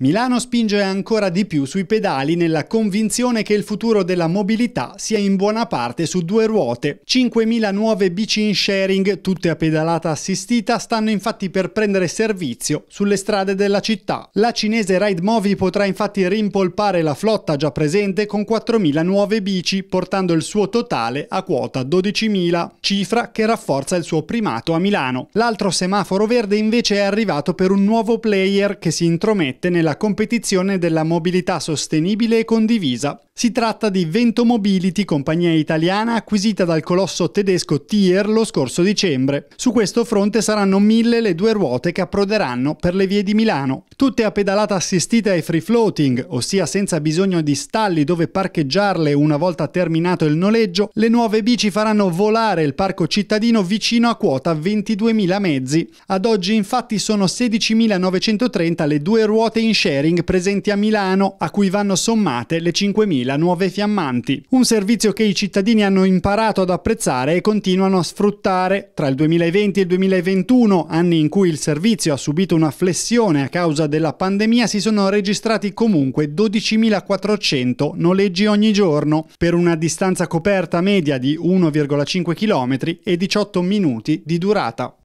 Milano spinge ancora di più sui pedali nella convinzione che il futuro della mobilità sia in buona parte su due ruote. 5.000 nuove bici in sharing, tutte a pedalata assistita, stanno infatti per prendere servizio sulle strade della città. La cinese Ride Movi potrà infatti rimpolpare la flotta già presente con 4.000 nuove bici, portando il suo totale a quota 12.000, cifra che rafforza il suo primato a Milano. L'altro semaforo verde invece è arrivato per un nuovo player che si intromette nella la competizione della mobilità sostenibile e condivisa. Si tratta di Vento Mobility, compagnia italiana acquisita dal colosso tedesco Tier lo scorso dicembre. Su questo fronte saranno mille le due ruote che approderanno per le vie di Milano, tutte a pedalata assistita e free floating, ossia senza bisogno di stalli dove parcheggiarle una volta terminato il noleggio, le nuove bici faranno volare il parco cittadino vicino a quota 22.000 mezzi. Ad oggi infatti sono 16.930 le due ruote in sharing presenti a Milano, a cui vanno sommate le 5.000 2000 nuove fiammanti, un servizio che i cittadini hanno imparato ad apprezzare e continuano a sfruttare. Tra il 2020 e il 2021, anni in cui il servizio ha subito una flessione a causa della pandemia, si sono registrati comunque 12.400 noleggi ogni giorno, per una distanza coperta media di 1,5 km e 18 minuti di durata.